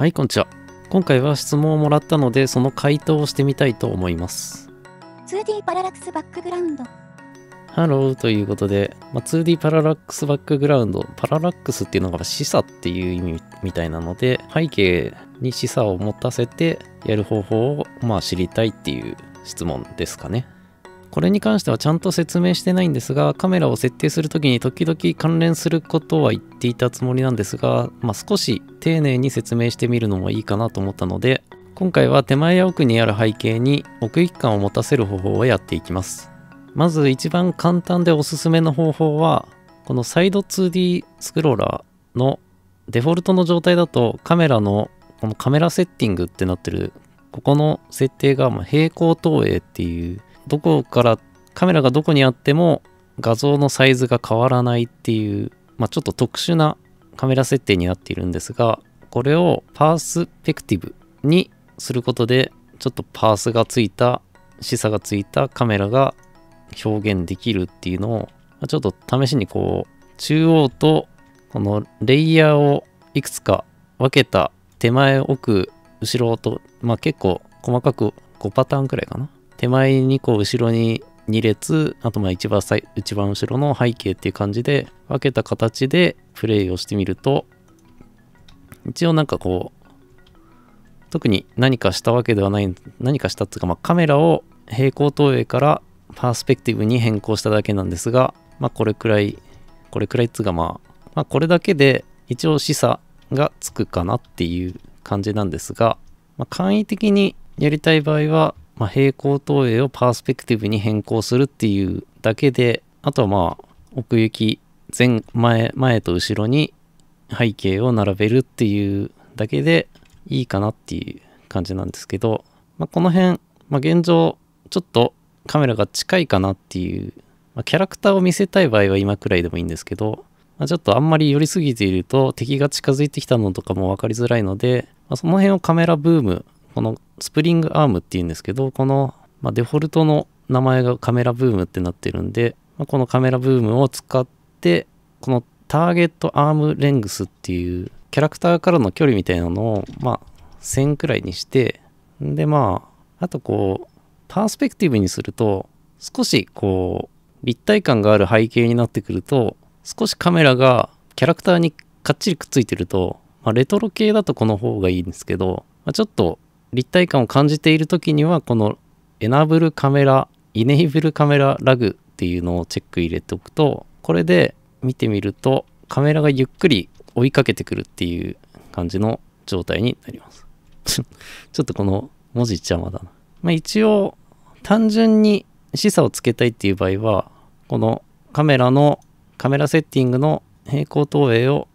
はい、こんにちは。今回は質問をもらったので、その回答をしてみたいと思います。2D パララックスバックグラウンド。ハローということで、まあ、2D パララックスバックグラウンド、パララックスっていうのが示唆っていう意味みたいなので、背景に示唆を持たせてやる方法をまあ知りたいっていう質問ですかね。これに関してはちゃんと説明してないんですが、カメラを設定するときに時々関連することは言っていたつもりなんですが、まあ、少し丁寧に説明してみるのもいいかなと思ったので、今回は手前や奥にある背景に奥行き感を持たせる方法をやっていきます。まず一番簡単でおすすめの方法は、このサイド 2D スクローラーのデフォルトの状態だとカメラのこのカメラセッティングってなってるここの設定がま平行投影っていうどこからカメラがどこにあっても画像のサイズが変わらないっていう、まあ、ちょっと特殊なカメラ設定になっているんですがこれをパースペクティブにすることでちょっとパースがついた示唆がついたカメラが表現できるっていうのをちょっと試しにこう中央とこのレイヤーをいくつか分けた手前奥後ろとまあ結構細かく5パターンくらいかな手前2個後ろに2列あとまあ一番一番後ろの背景っていう感じで分けた形でプレイをしてみると一応なんかこう特に何かしたわけではない何かしたっていうか、まあ、カメラを平行投影からパースペクティブに変更しただけなんですが、まあ、これくらいこれくらいっつうか、まあ、まあこれだけで一応示唆がつくかなっていう感じなんですが、まあ、簡易的にやりたい場合はまあ、平行投影をパースペクティブに変更するっていうだけで、あとはまあ、奥行き、前、前、前と後ろに背景を並べるっていうだけでいいかなっていう感じなんですけど、まあ、この辺、まあ、現状、ちょっとカメラが近いかなっていう、まあ、キャラクターを見せたい場合は今くらいでもいいんですけど、まあ、ちょっとあんまり寄りすぎていると敵が近づいてきたのとかも分かりづらいので、まあ、その辺をカメラブームこのスプリングアームっていうんですけどこの、まあ、デフォルトの名前がカメラブームってなってるんで、まあ、このカメラブームを使ってこのターゲットアームレングスっていうキャラクターからの距離みたいなのをまあ1000くらいにしてでまああとこうパースペクティブにすると少しこう立体感がある背景になってくると少しカメラがキャラクターにかっちりくっついてると、まあ、レトロ系だとこの方がいいんですけど、まあ、ちょっと立体感を感じている時にはこのエナブルカメライネイブルカメララグっていうのをチェック入れておくとこれで見てみるとカメラがゆっくり追いかけてくるっていう感じの状態になります ちょっとこの文字邪魔だな、まあ、一応単純に示唆をつけたいっていう場合はこのカメラのカメラセッティングの平行投影を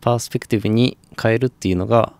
パースペクティブに変えるっていうのが、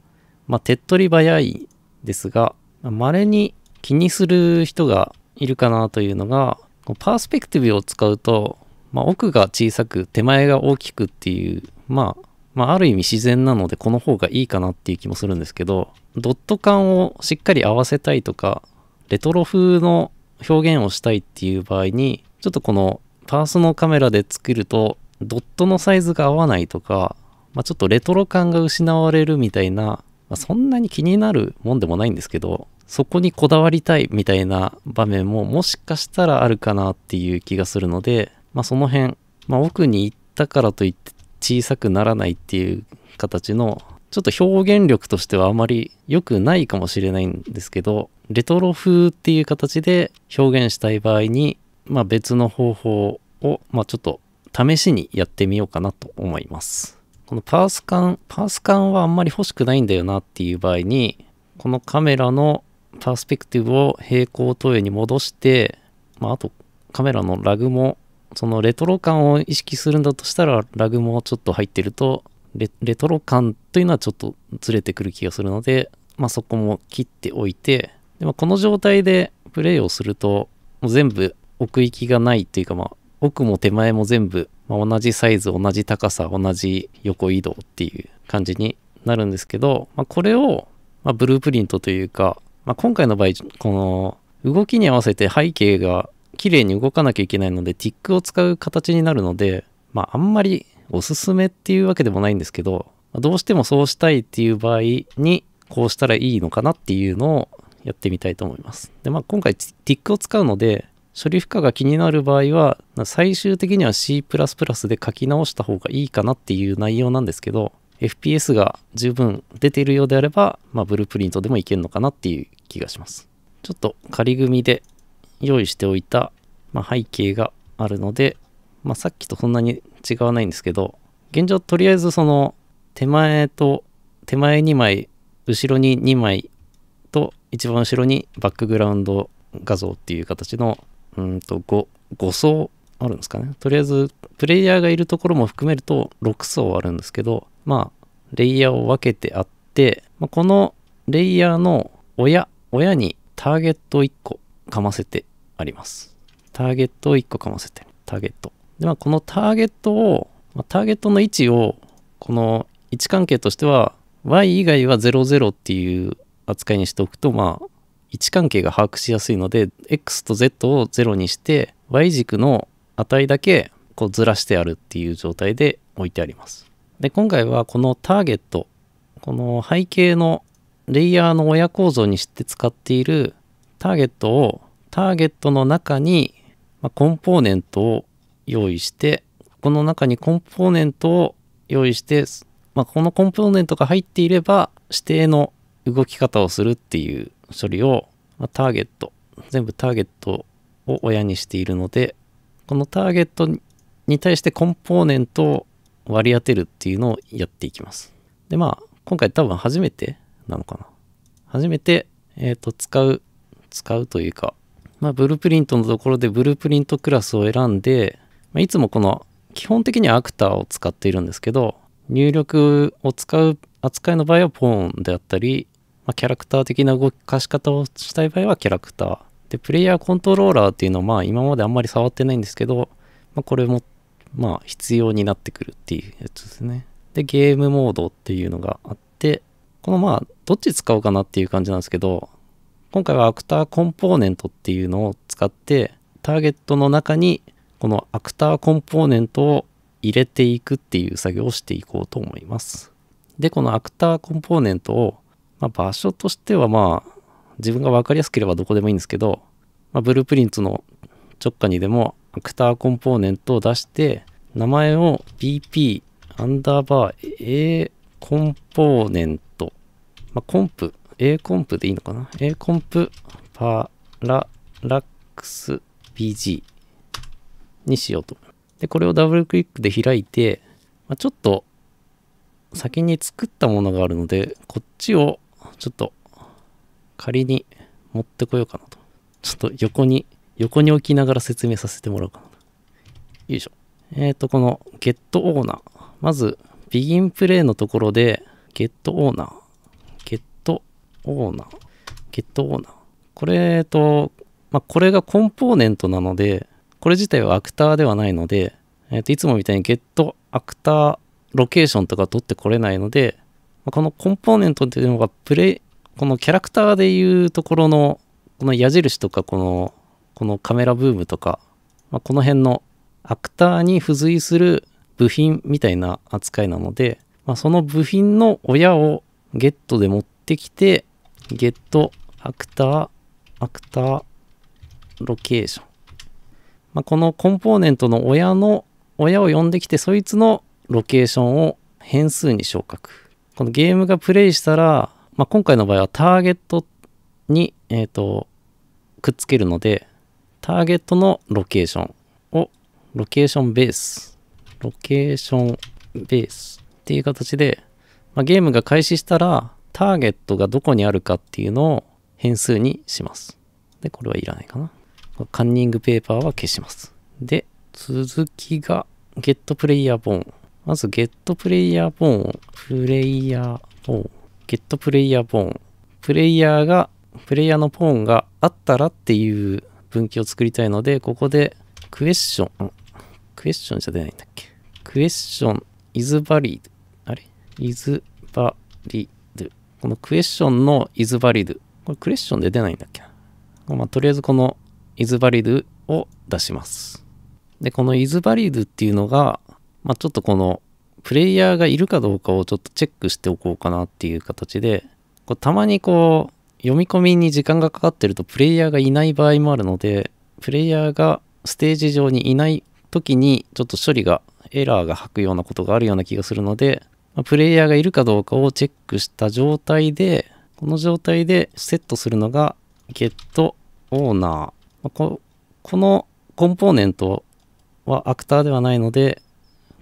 まあ、手っ取り早いですが、稀に気にする人がいるかなというのが、パースペクティブを使うと、まあ、奥が小さく手前が大きくっていう、まあ、まあ、ある意味自然なのでこの方がいいかなっていう気もするんですけど、ドット感をしっかり合わせたいとか、レトロ風の表現をしたいっていう場合に、ちょっとこのパーソのカメラで作ると、ドットのサイズが合わないとか、まあ、ちょっとレトロ感が失われるみたいなまあ、そんなに気になるもんでもないんですけどそこにこだわりたいみたいな場面ももしかしたらあるかなっていう気がするので、まあ、その辺、まあ、奥に行ったからといって小さくならないっていう形のちょっと表現力としてはあまり良くないかもしれないんですけどレトロ風っていう形で表現したい場合に、まあ、別の方法を、まあ、ちょっと試しにやってみようかなと思います。このパース管、パース管はあんまり欲しくないんだよなっていう場合に、このカメラのパースペクティブを平行投影に戻して、まあ、あとカメラのラグも、そのレトロ感を意識するんだとしたら、ラグもちょっと入ってるとレ、レトロ感というのはちょっとずれてくる気がするので、まあ、そこも切っておいて、でもこの状態でプレイをすると、もう全部奥行きがないというか、まあ、奥も手前も全部、まあ、同じサイズ同じ高さ同じ横移動っていう感じになるんですけど、まあ、これを、まあ、ブループリントというか、まあ、今回の場合この動きに合わせて背景が綺麗に動かなきゃいけないのでティックを使う形になるので、まあ、あんまりおすすめっていうわけでもないんですけどどうしてもそうしたいっていう場合にこうしたらいいのかなっていうのをやってみたいと思います。でまあ今回ティックを使うので処理負荷が気になる場合は最終的には C++ で書き直した方がいいかなっていう内容なんですけど FPS が十分出ているようであれば、まあ、ブループリントでもいけるのかなっていう気がしますちょっと仮組みで用意しておいた、まあ、背景があるので、まあ、さっきとそんなに違わないんですけど現状とりあえずその手前と手前2枚後ろに2枚と一番後ろにバックグラウンド画像っていう形のうんと 5, 5層あるんですかね。とりあえず、プレイヤーがいるところも含めると6層あるんですけど、まあ、レイヤーを分けてあって、まあ、このレイヤーの親、親にターゲットを1個かませてあります。ターゲットを1個かませてターゲット。で、まあ、このターゲットを、まあ、ターゲットの位置を、この位置関係としては、y 以外は00っていう扱いにしておくと、まあ、位置関係が把握しやすいので x と z を0にして y 軸の値だけこうずらしてあるっていう状態で置いてあります。で今回はこのターゲットこの背景のレイヤーの親構造にして使っているターゲットをターゲットの中に、まあ、コンポーネントを用意してこの中にコンポーネントを用意して、まあ、このコンポーネントが入っていれば指定の動き方をするっていう処理を、まターゲット、全部ターゲットを親にしているので、このターゲットに対してコンポーネントを割り当てるっていうのをやっていきます。で、まあ、今回多分初めてなのかな。初めて、えっ、ー、と、使う、使うというか、まあ、ブループリントのところでブループリントクラスを選んで、まあ、いつもこの、基本的にはアクターを使っているんですけど、入力を使う扱いの場合はポーンであったり、まあ、キャラクター的な動かし方をしたい場合はキャラクター。で、プレイヤーコントローラーっていうのは、まあ、今まであんまり触ってないんですけど、まあ、これも、まあ、必要になってくるっていうやつですね。で、ゲームモードっていうのがあって、このまあ、どっち使おうかなっていう感じなんですけど、今回はアクターコンポーネントっていうのを使って、ターゲットの中に、このアクターコンポーネントを入れていくっていう作業をしていこうと思います。で、このアクターコンポーネントをまあ、場所としてはまあ、自分が分かりやすければどこでもいいんですけど、まあ、ブループリントの直下にでもアクターコンポーネントを出して、名前を BP アンダーバー A コンポーネント、まあ、コンプ、A コンプでいいのかな ?A コンプパララックス BG にしようと。で、これをダブルクリックで開いて、まあ、ちょっと先に作ったものがあるので、こっちをちょっと仮に持ってこようかなと。ちょっと横に、横に置きながら説明させてもらおうかなよいしょ。えっ、ー、と、このゲットオーナー。まず、ビギンプレイのところで、ゲットオーナー。ゲットオーナー。ゲットオーナー。これ、えっと、まあ、これがコンポーネントなので、これ自体はアクターではないので、えっ、ー、と、いつもみたいにゲットアクターロケーションとか取ってこれないので、このコンポーネントっていうのがプレイこのキャラクターでいうところのこの矢印とかこのこのカメラブームとか、まあ、この辺のアクターに付随する部品みたいな扱いなので、まあ、その部品の親をゲットで持ってきてゲットアクターアクターロケーション、まあ、このコンポーネントの親の親を呼んできてそいつのロケーションを変数に昇格このゲームがプレイしたら、まあ、今回の場合はターゲットに、えっ、ー、と、くっつけるので、ターゲットのロケーションを、ロケーションベース、ロケーションベースっていう形で、まあ、ゲームが開始したら、ターゲットがどこにあるかっていうのを変数にします。で、これはいらないかな。カンニングペーパーは消します。で、続きが、ゲットプレイヤーボーン。まず、ゲットプレイヤーボーン、プレイヤーボーン、ゲットプレイヤーボーン、プレイヤーが、プレイヤーのポーンがあったらっていう分岐を作りたいので、ここで、クエスチョン、クエスチョンじゃ出ないんだっけ。クエスチョン、イズバリード、あれイズバリード。このクエスチョンのイズバリード。これクエスチョンで出ないんだっけ。まあ、とりあえずこのイズバリードを出します。で、このイズバリードっていうのが、まあ、ちょっとこのプレイヤーがいるかどうかをちょっとチェックしておこうかなっていう形でこうたまにこう読み込みに時間がかかってるとプレイヤーがいない場合もあるのでプレイヤーがステージ上にいない時にちょっと処理がエラーが吐くようなことがあるような気がするので、まプレイヤーがいるかどうかをチェックした状態でこの状態でセットするのがゲットオーナー、まここのコンポーネントはアクターではないので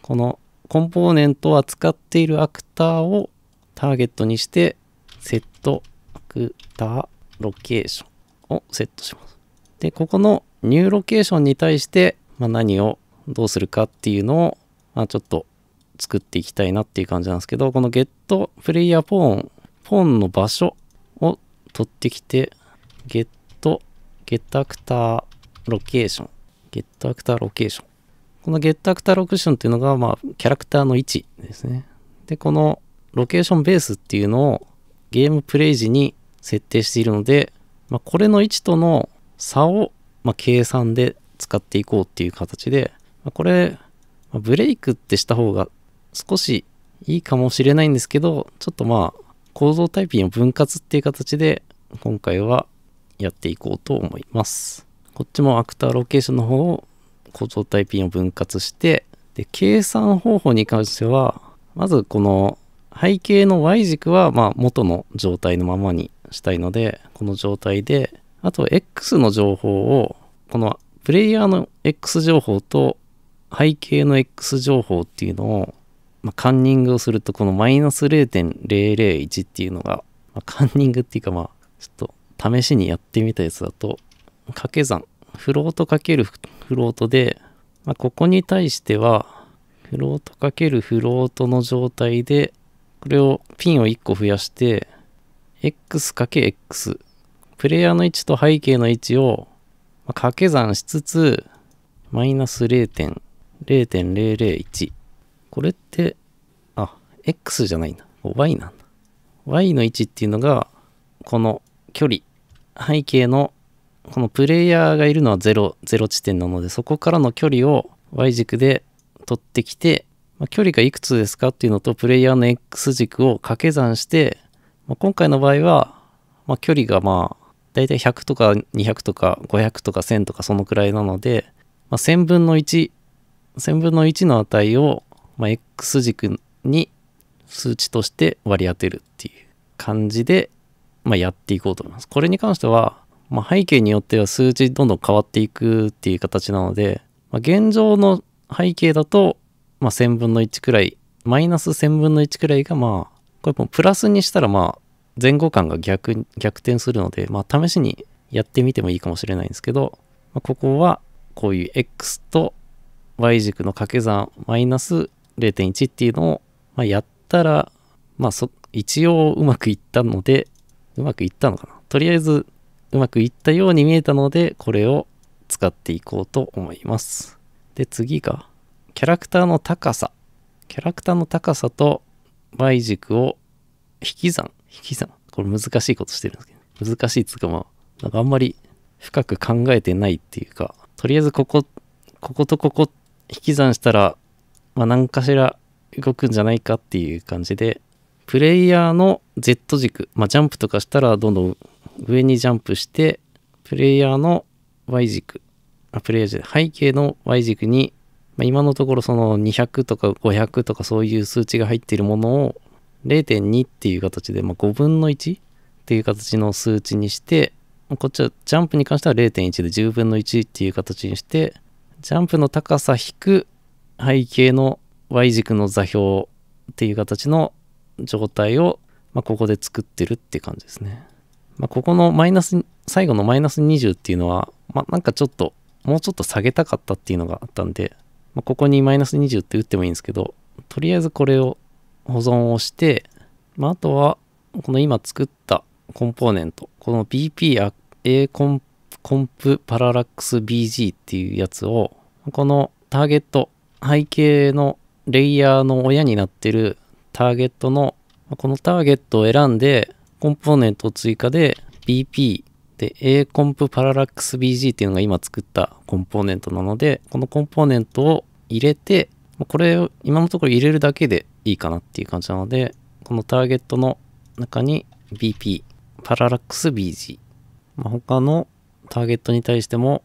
このコンポーネントを扱っているアクターをターゲットにして、セットアクターロケーションをセットします。で、ここのニューロケーションに対して、まあ、何をどうするかっていうのを、まあ、ちょっと作っていきたいなっていう感じなんですけど、このゲットプレイヤーポーン、ポーンの場所を取ってきて、ゲットゲットアクターロケーション、ゲットアクターロケーションこのゲットアクターロクションっていうのが、まあ、キャラクターの位置ですね。で、このロケーションベースっていうのをゲームプレイ時に設定しているので、まあ、これの位置との差を、まあ、計算で使っていこうっていう形で、まあ、これ、まブレイクってした方が少しいいかもしれないんですけど、ちょっとまあ、構造タイピンを分割っていう形で、今回はやっていこうと思います。こっちもアクターロケーションの方を構造体ンを分割して、で、計算方法に関しては、まずこの背景の Y 軸はま元の状態のままにしたいので、この状態で、あと X の情報を、このプレイヤーの X 情報と背景の X 情報っていうのを、まあ、カンニングをするとこのマイナス0.001っていうのが、まあ、カンニングっていうかまあちょっと試しにやってみたやつだと掛け算フロートかけるフロートで、まあ、ここに対しては、フロートかけるフロートの状態で、これをピンを1個増やして、x かけ x プレイヤーの位置と背景の位置を掛け算しつつマイナス0.001これってあ x じゃないな y なんだ y の位置っていうのがこの距離背景のこのプレイヤーがいるのは0、ロ地点なので、そこからの距離を Y 軸で取ってきて、まあ、距離がいくつですかっていうのと、プレイヤーの X 軸を掛け算して、まあ、今回の場合は、まあ、距離がまあ、大体100とか200とか500とか1000とかそのくらいなので、まあ、1000分の1、1000分の1の値を、まあ、X 軸に数値として割り当てるっていう感じで、まあ、やっていこうと思います。これに関しては、まあ、背景によっては数値どんどん変わっていくっていう形なので、まあ、現状の背景だと、まあ、1000分の1くらいマイナス1000分の1くらいがまあこれもプラスにしたらまあ前後感が逆逆転するので、まあ、試しにやってみてもいいかもしれないんですけど、まあ、ここはこういう x と y 軸の掛け算マイナス0.1っていうのを、まあ、やったら、まあ、一応うまくいったのでうまくいったのかなとりあえずうまくいったように見えたので、これを使っていこうと思います。で、次が、キャラクターの高さ。キャラクターの高さと Y 軸を引き算。引き算。これ難しいことしてるんですけど、難しいっつうかまあ、なんかあんまり深く考えてないっていうか、とりあえずここ、こことここ引き算したら、まあ何かしら動くんじゃないかっていう感じで、プレイヤーの Z 軸、まあジャンプとかしたらどんどん上にジャンプして、プレイヤーの Y 軸、あ、プレイヤーじゃない、背景の Y 軸に、まあ、今のところその200とか500とかそういう数値が入っているものを0.2っていう形で、まあ、5分の1っていう形の数値にして、こっちはジャンプに関しては0.1で10分の1っていう形にして、ジャンプの高さ引く背景の Y 軸の座標っていう形の状態を、まあ、ここで作ってるって感じですね。まあ、ここのマイナス、最後のマイナス20っていうのは、まあ、なんかちょっと、もうちょっと下げたかったっていうのがあったんで、まあ、ここにマイナス20って打ってもいいんですけど、とりあえずこれを保存をして、まあ、あとは、この今作ったコンポーネント、この BP A コンコンプパララックス BG っていうやつを、このターゲット、背景のレイヤーの親になってるターゲットの、このターゲットを選んで、コンポーネントを追加で BP で a コンプパララックス b g っていうのが今作ったコンポーネントなのでこのコンポーネントを入れてこれを今のところ入れるだけでいいかなっていう感じなのでこのターゲットの中に BP パララックス BG、まあ、他のターゲットに対しても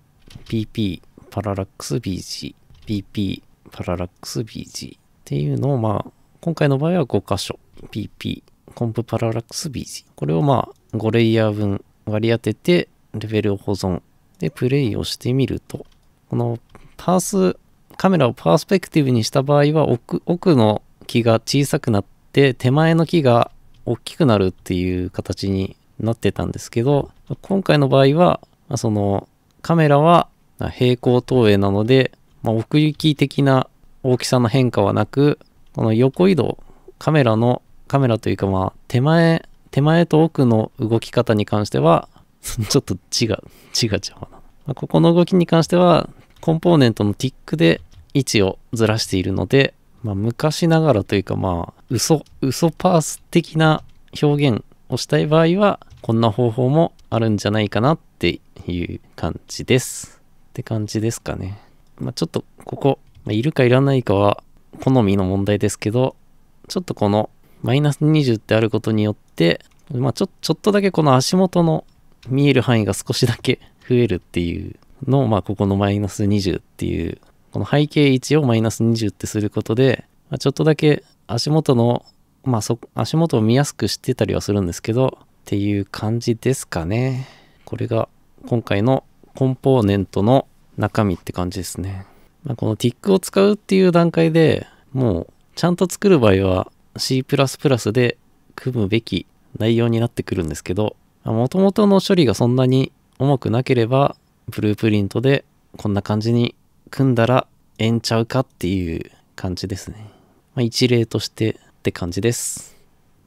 BP パララックス BG BP パララックス BG っていうのをまあ今回の場合は5箇所 b p コンプパララックス BG。これをまあ5レイヤー分割り当ててレベルを保存。で、プレイをしてみると、このパース、カメラをパースペクティブにした場合は奥奥の木が小さくなって手前の木が大きくなるっていう形になってたんですけど今回の場合はそのカメラは平行投影なので、まあ、奥行き的な大きさの変化はなくこの横移動カメラのカメラというかまあ手前手前と奥の動き方に関しては ちょっと字が字が邪魔な、まあ、ここの動きに関してはコンポーネントのティックで位置をずらしているので、まあ、昔ながらというかまあ嘘嘘パース的な表現をしたい場合はこんな方法もあるんじゃないかなっていう感じですって感じですかね、まあ、ちょっとここ、まいるかいらないかは好みの問題ですけどちょっとこのマイナス20ってあることによって、まあ、ちょちょっとだけこの足元の見える範囲が少しだけ増えるっていうのを、まあ、ここのマイナス20っていうこの背景位置をマイナス20ってすることで、まあ、ちょっとだけ足元の、まあそ、足元を見やすくしてたりはするんですけどっていう感じですかねこれが今回のコンポーネントの中身って感じですね、まあ、この TIC を使うっていう段階でもうちゃんと作る場合は C++ で組むべき内容になってくるんですけど、もともとの処理がそんなに重くなければ、ブループリントでこんな感じに組んだらええんちゃうかっていう感じですね。まあ、一例としてって感じです。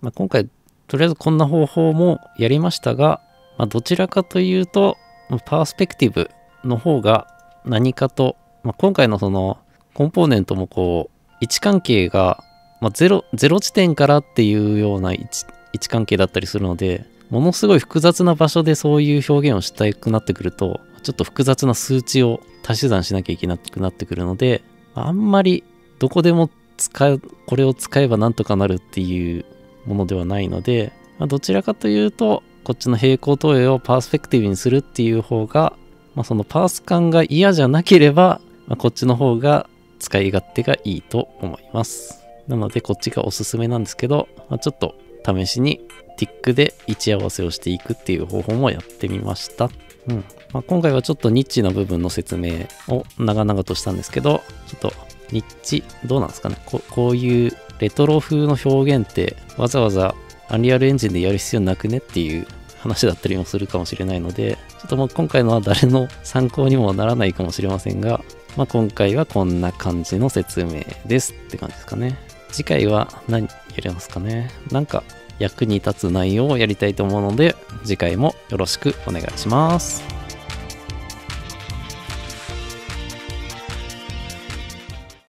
まあ、今回、とりあえずこんな方法もやりましたが、まあ、どちらかというと、パースペクティブの方が何かと、まあ、今回のそのコンポーネントもこう位置関係がまあ、ゼロ、ゼロ地点からっていうような位置位置関係だったりするので、ものすごい複雑な場所でそういう表現をしたくなってくると、ちょっと複雑な数値を足し算しなきゃいけなくなってくるので、あんまりどこでも使う、これを使えばなんとかなるっていうものではないので、まあ、どちらかというと、こっちの平行投影をパースペクティブにするっていう方が、まあ、そのパース感が嫌じゃなければ、まあ、こっちの方が使い勝手がいいと思います。なのでこっちがおすすめなんですけど、まあ、ちょっと試しにティックで位置合わせをしていくっていう方法もやってみました。うんまあ、今回はちょっとニッチな部分の説明を長々としたんですけど、ちょっとニッチ、どうなんですかねここういうレトロ風の表現ってわざわざアンリアルエンジンでやる必要なくねっていう話だったりもするかもしれないので、ちょっともう今回のは誰の参考にもならないかもしれませんが、まあ、今回はこんな感じの説明ですって感じですかね。次回は何やりますかね。なんか役に立つ内容をやりたいと思うので、次回もよろしくお願いします。